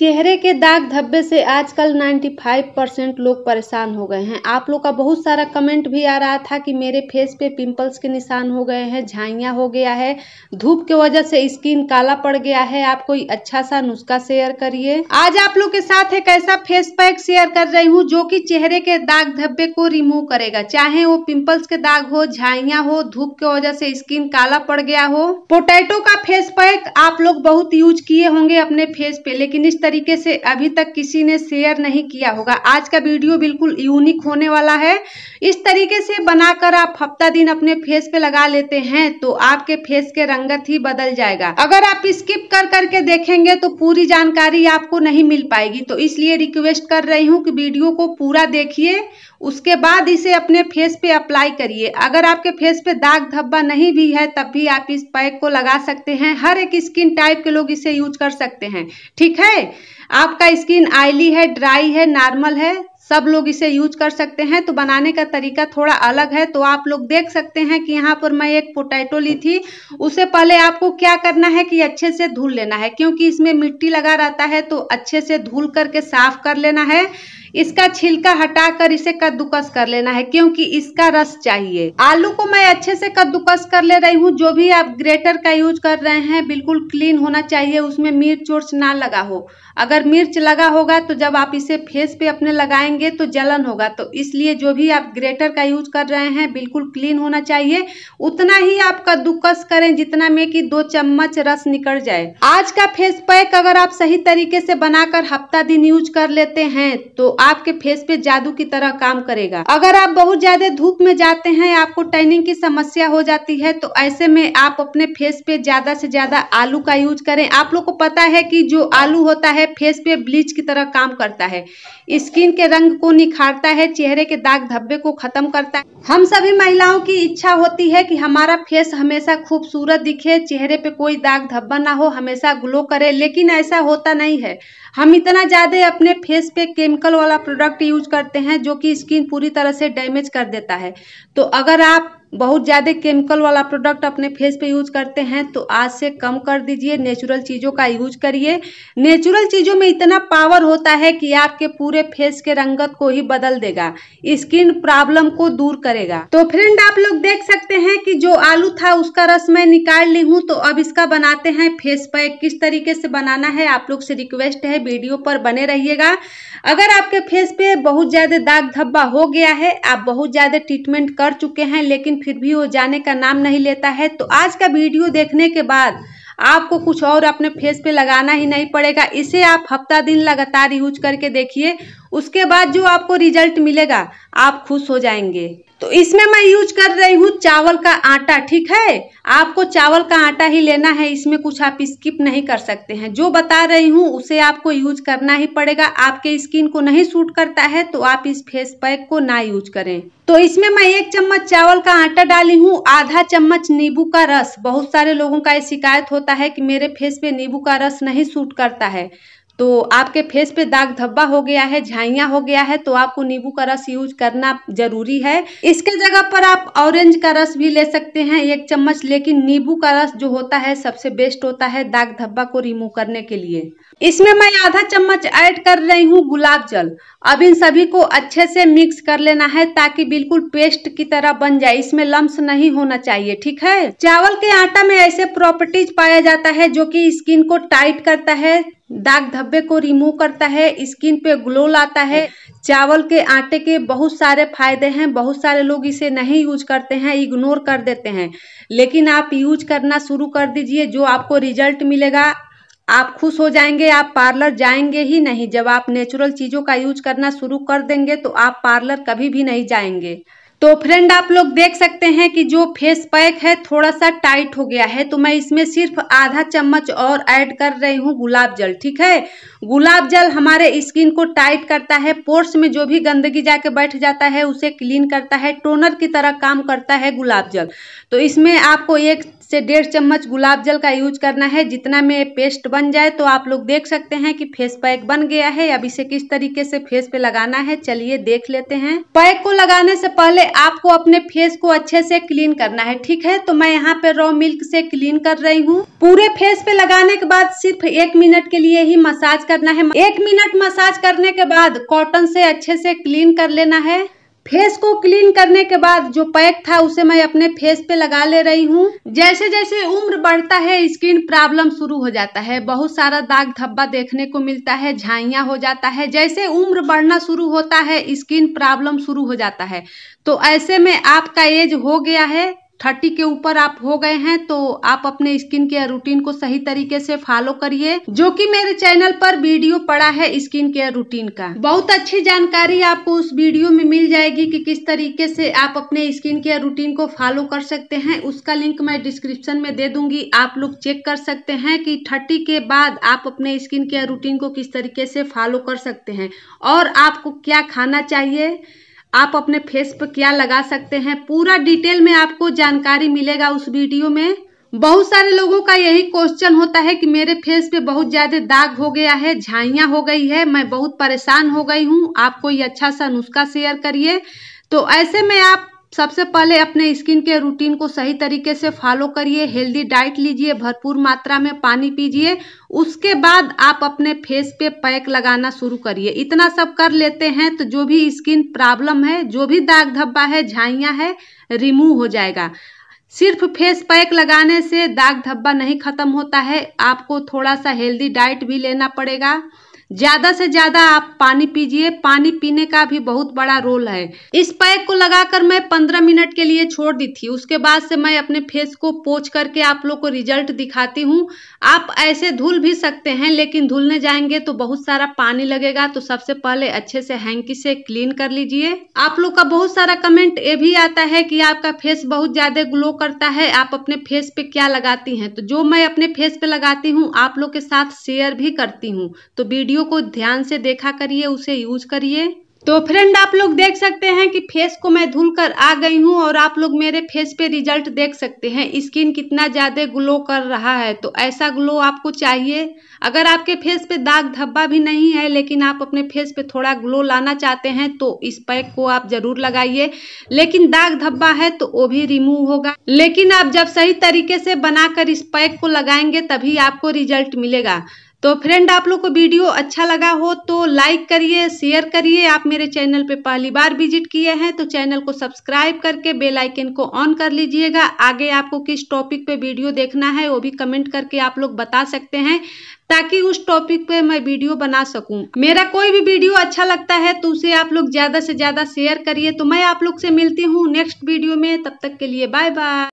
चेहरे के दाग धब्बे से आजकल 95 परसेंट लोग परेशान हो गए हैं आप लोग का बहुत सारा कमेंट भी आ रहा था कि मेरे फेस पे पिंपल्स के निशान हो गए हैं झाइयाँ हो गया है धूप के वजह से स्किन काला पड़ गया है आप कोई अच्छा सा नुस्खा शेयर करिए आज आप लोग के साथ एक ऐसा फेस पैक शेयर कर रही हूँ जो की चेहरे के दाग धब्बे को रिमूव करेगा चाहे वो पिम्पल्स के दाग हो झाइया हो धूप के वजह से स्किन काला पड़ गया हो पोटैटो का फेस पैक आप लोग बहुत यूज किए होंगे अपने फेस पे लेकिन इस तरह तरीके से अभी तक किसी ने शेयर नहीं किया होगा आज का वीडियो बिल्कुल यूनिक होने वाला है इस तरीके से बनाकर आप हफ्ता दिन अपने फेस पे लगा लेते हैं तो आपके फेस के रंगत ही बदल जाएगा अगर आप स्किप कर करके देखेंगे तो पूरी जानकारी आपको नहीं मिल पाएगी तो इसलिए रिक्वेस्ट कर रही हूँ की वीडियो को पूरा देखिए उसके बाद इसे अपने फेस पे अप्लाई करिए अगर आपके फेस पे दाग धब्बा नहीं भी है तब भी आप इस पैक को लगा सकते हैं हर एक स्किन टाइप के लोग इसे यूज कर सकते हैं ठीक है आपका स्किन आयली है ड्राई है नॉर्मल है सब लोग इसे यूज कर सकते हैं तो बनाने का तरीका थोड़ा अलग है तो आप लोग देख सकते हैं कि यहाँ पर मैं एक पोटैटो ली थी उसे पहले आपको क्या करना है कि अच्छे से धुल लेना है क्योंकि इसमें मिट्टी लगा रहता है तो अच्छे से धुल करके साफ कर लेना है इसका छिलका हटाकर इसे कद्दूकस कर लेना है क्योंकि इसका रस चाहिए आलू को मैं अच्छे से कद्दूकस कर ले रही हूँ जो भी आप ग्रेटर का यूज कर रहे हैं बिल्कुल क्लीन होना चाहिए उसमें मिर्च उर्च ना लगा हो अगर मिर्च लगा होगा तो जब आप इसे फेस पे अपने लगाएंगे तो जलन होगा तो इसलिए जो भी आप ग्रेटर का यूज कर रहे हैं बिल्कुल क्लीन होना चाहिए उतना ही आप कद्दूकस करें जितना में कि दो चम्मच रस निकल जाए आज का फेस पैक अगर आप सही तरीके से बनाकर हफ्ता दिन यूज कर लेते हैं तो आपके फेस पे जादू की तरह काम करेगा अगर आप बहुत ज्यादा धूप में जाते हैं आपको टैनिंग की समस्या हो जाती है तो ऐसे में आप अपने फेस पे ज्यादा से ज्यादा आलू का यूज करें आप लोग को पता है कि जो आलू होता है फेस पे ब्लीच की तरह काम करता है स्किन के रंग को निखारता है चेहरे के दाग धब्बे को खत्म करता है हम सभी महिलाओं की इच्छा होती है कि हमारा फेस हमेशा खूबसूरत दिखे चेहरे पे कोई दाग धब्बा ना हो हमेशा ग्लो करे लेकिन ऐसा होता नहीं है हम इतना ज्यादा अपने फेस पे केमिकल वाला वाला प्रोडक्ट यूज करते हैं जो कि स्किन पूरी तरह से डैमेज कर देता है तो अगर आप बहुत ज़्यादा केमिकल वाला प्रोडक्ट अपने फेस पे यूज करते हैं तो आज से कम कर दीजिए नेचुरल चीज़ों का यूज करिए नेचुरल चीज़ों में इतना पावर होता है कि आपके पूरे फेस के रंगत को ही बदल देगा स्किन प्रॉब्लम को दूर करेगा तो फ्रेंड आप लोग देख सकते हैं कि जो आलू था उसका रस मैं निकाल ली हूँ तो अब इसका बनाते हैं फेस पैक किस तरीके से बनाना है आप लोग से रिक्वेस्ट है वीडियो पर बने रहिएगा अगर आपके फेस पे बहुत ज़्यादा दाग धब्बा हो गया है आप बहुत ज़्यादा ट्रीटमेंट कर चुके हैं लेकिन फिर भी वो जाने का नाम नहीं लेता है तो आज का वीडियो देखने के बाद आपको कुछ और अपने फेस पे लगाना ही नहीं पड़ेगा इसे आप हफ्ता दिन लगातार यूज करके देखिए उसके बाद जो आपको रिजल्ट मिलेगा आप खुश हो जाएंगे तो इसमें मैं यूज कर रही हूँ चावल का आटा ठीक है आपको चावल का आटा ही लेना है इसमें कुछ आप स्किप नहीं कर सकते हैं जो बता रही हूँ उसे आपको यूज करना ही पड़ेगा आपके स्किन को नहीं सूट करता है तो आप इस फेस पैक को ना यूज करें तो इसमें मैं एक चम्मच चावल का आटा डाली हूँ आधा चम्मच नींबू का रस बहुत सारे लोगों का ये शिकायत होता है कि मेरे फेस पे नींबू का रस नहीं सूट करता है तो आपके फेस पे दाग धब्बा हो गया है झाइया हो गया है तो आपको नींबू का रस यूज करना जरूरी है इसके जगह पर आप ऑरेंज का रस भी ले सकते हैं एक चम्मच लेकिन नींबू का रस जो होता है सबसे बेस्ट होता है दाग धब्बा को रिमूव करने के लिए इसमें मैं आधा चम्मच ऐड कर रही हूँ गुलाब जल अब इन सभी को अच्छे से मिक्स कर लेना है ताकि बिल्कुल पेस्ट की तरह बन जाए इसमें लम्स नहीं होना चाहिए ठीक है चावल के आटा में ऐसे प्रॉपर्टीज पाया जाता है जो कि स्किन को टाइट करता है दाग धब्बे को रिमूव करता है स्किन पे ग्लो लाता है चावल के आटे के बहुत सारे फायदे हैं बहुत सारे लोग इसे नहीं यूज करते हैं इग्नोर कर देते हैं लेकिन आप यूज करना शुरू कर दीजिए जो आपको रिजल्ट मिलेगा आप खुश हो जाएंगे आप पार्लर जाएंगे ही नहीं जब आप नेचुरल चीज़ों का यूज करना शुरू कर देंगे तो आप पार्लर कभी भी नहीं जाएंगे तो फ्रेंड आप लोग देख सकते हैं कि जो फेस पैक है थोड़ा सा टाइट हो गया है तो मैं इसमें सिर्फ आधा चम्मच और ऐड कर रही हूँ गुलाब जल ठीक है गुलाब जल हमारे स्किन को टाइट करता है पोर्स में जो भी गंदगी जाके बैठ जाता है उसे क्लीन करता है टोनर की तरह काम करता है गुलाब जल तो इसमें आपको एक से डेढ़ चम्मच गुलाब जल का यूज करना है जितना में पेस्ट बन जाए तो आप लोग देख सकते हैं कि फेस पैक बन गया है अब इसे किस तरीके से फेस पे लगाना है चलिए देख लेते हैं पैक को लगाने से पहले आपको अपने फेस को अच्छे से क्लीन करना है ठीक है तो मैं यहाँ पे रॉ मिल्क से क्लीन कर रही हूँ पूरे फेस पे लगाने के बाद सिर्फ एक मिनट के लिए ही मसाज करना है एक मिनट मसाज करने के बाद कॉटन से अच्छे से क्लीन कर लेना है फेस को क्लीन करने के बाद जो पैक था उसे मैं अपने फेस पे लगा ले रही हूँ जैसे जैसे उम्र बढ़ता है स्किन प्रॉब्लम शुरू हो जाता है बहुत सारा दाग धब्बा देखने को मिलता है झाइया हो जाता है जैसे उम्र बढ़ना शुरू होता है स्किन प्रॉब्लम शुरू हो जाता है तो ऐसे में आपका एज हो गया है थर्टी के ऊपर आप हो गए हैं तो आप अपने स्किन केयर रूटीन को सही तरीके से फॉलो करिए जो कि मेरे चैनल पर वीडियो पड़ा है स्किन केयर रूटीन का बहुत अच्छी जानकारी आपको उस वीडियो में मिल जाएगी कि किस तरीके से आप अपने स्किन केयर रूटीन को फॉलो कर सकते हैं उसका लिंक मैं डिस्क्रिप्शन में दे दूंगी आप लोग चेक कर सकते हैं कि थर्टी के बाद आप अपने स्किन केयर रूटीन को किस तरीके से फॉलो कर सकते हैं और आपको क्या खाना चाहिए आप अपने फेस पर क्या लगा सकते हैं पूरा डिटेल में आपको जानकारी मिलेगा उस वीडियो में बहुत सारे लोगों का यही क्वेश्चन होता है कि मेरे फेस पे बहुत ज़्यादा दाग हो गया है झाइया हो गई है मैं बहुत परेशान हो गई हूँ आप कोई अच्छा सा नुस्खा शेयर करिए तो ऐसे में आप सबसे पहले अपने स्किन के रूटीन को सही तरीके से फॉलो करिए हेल्दी डाइट लीजिए भरपूर मात्रा में पानी पीजिए उसके बाद आप अपने फेस पे पैक लगाना शुरू करिए इतना सब कर लेते हैं तो जो भी स्किन प्रॉब्लम है जो भी दाग धब्बा है झाइयाँ है रिमूव हो जाएगा सिर्फ फेस पैक लगाने से दाग धब्बा नहीं ख़त्म होता है आपको थोड़ा सा हेल्दी डाइट भी लेना पड़ेगा ज़्यादा से ज़्यादा आप पानी पीजिए पानी पीने का भी बहुत बड़ा रोल है इस पैक को लगाकर मैं पंद्रह मिनट के लिए छोड़ दी थी उसके बाद से मैं अपने फेस को पोच करके आप लोग को रिजल्ट दिखाती हूँ आप ऐसे धुल भी सकते हैं लेकिन धुलने जाएंगे तो बहुत सारा पानी लगेगा तो सबसे पहले अच्छे से हैंकी से क्लीन कर लीजिए आप लोग का बहुत सारा कमेंट ये भी आता है कि आपका फेस बहुत ज़्यादा ग्लो करता है आप अपने फेस पे क्या लगाती हैं तो जो मैं अपने फेस पे लगाती हूँ आप लोग के साथ शेयर भी करती हूँ तो वीडियो वीडियो को ध्यान से देखा करिए उसे यूज करिए तो फ्रेंड आप लोग देख सकते हैं कि फेस को मैं धुल कर आ गई हूँ और आप लोग मेरे फेस पे रिजल्ट देख सकते हैं स्किन कितना ज़्यादा ग्लो कर रहा है तो ऐसा ग्लो आपको चाहिए अगर आपके फेस पे दाग धब्बा भी नहीं है लेकिन आप अपने फेस पे थोड़ा ग्लो लाना चाहते हैं तो इस पैक को आप ज़रूर लगाइए लेकिन दाग धब्बा है तो वो भी रिमूव होगा लेकिन आप जब सही तरीके से बनाकर इस पैक को लगाएंगे तभी आपको रिजल्ट मिलेगा तो फ्रेंड आप लोग को वीडियो अच्छा लगा हो तो लाइक करिए शेयर करिए आप मेरे चैनल पे पहली बार विजिट किए हैं तो चैनल को सब्सक्राइब करके बेल आइकन को ऑन कर लीजिएगा आगे आपको किस टॉपिक पे वीडियो देखना है वो भी कमेंट करके आप लोग बता सकते हैं ताकि उस टॉपिक पे मैं वीडियो बना सकूं मेरा कोई भी वीडियो अच्छा लगता है तो उसे आप लोग ज़्यादा से ज़्यादा शेयर करिए तो मैं आप लोग से मिलती हूँ नेक्स्ट वीडियो में तब तक के लिए बाय बाय